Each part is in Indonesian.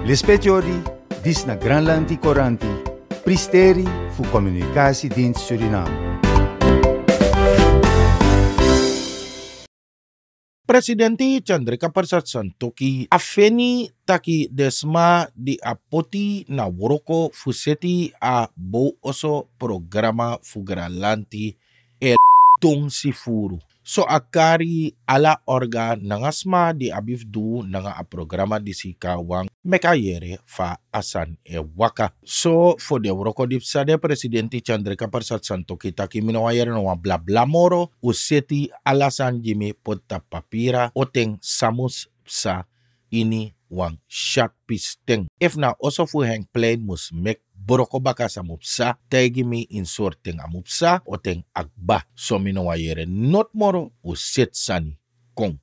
Lispetiorii, Disna Granlandi Coranti, pristeri fu comunicasi din Suriname. Presidenti Chandrika Persat Santoki afeni taki desma di apoti na woroko fuseti a bo oso programa fugralanti e er- tong sifuru. So akari ala orga ngasma di abifdu nanga a programa di sika wang mekayere fa asan e waka. So for the wroko sa de presidenti Chandrika Persat Santo kita kimi no no bla bla moro useti San jimi pota papira oteng samus sa ini wang teng. If na also hang plane mus mek boroko baka sa mupsa taigi mi in sor amupsa o ten agba so mi not moro o set sani kong.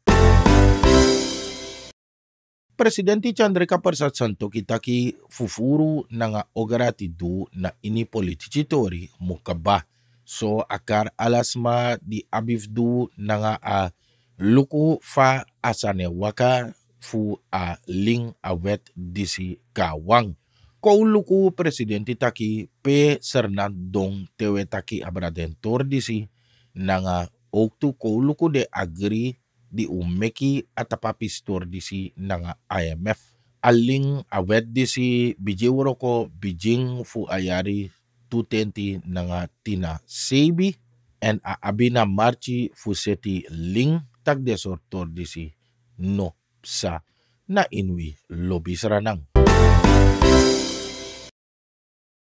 Presidente Chandrika Persat kita ki fufuru nanga ogarati du na ini politici tori mukaba so akar alasma di abif du nanga a luku fa asane waka fu a ling a wet disi kawang. Kouluku presiden taki pe serna dong tewe taki abraden tordisi nanga oktu kouluku de agri di umeki atapapis tordisi nanga IMF. Aling awet disi biji woroko bijing fu ayari tutenti nanga tina sebi en a abina marchi fu seti ling tak desor tordisi no sa na inwi lobby seranang.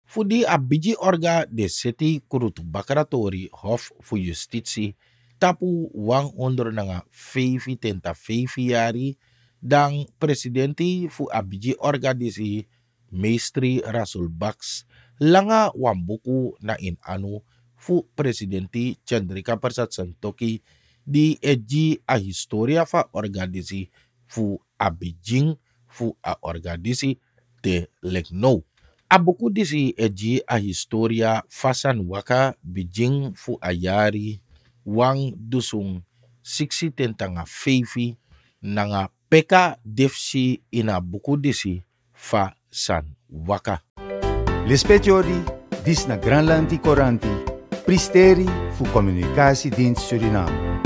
Fu di abiji orga de seti kurutu bakaratori hof fu justitsi tapu wang Undur nanga feifi tenta feifi yari dan presidenti fu abiji orga disi meistri Rasul Baks langa wambuku na in anu fu presidenti Chandrika Persat Santoki di eji a historia fa organisi fu abijing fu a organisi te Legno. a Abuku disi eji a historia fasan waka bijing fu ayari wang dusung siksi tentanga feifi nga peka defsi ina buku disi fa san waka. L'espetiori dis na Granlandi koranti, pristeri fu komunikasi din Suriname.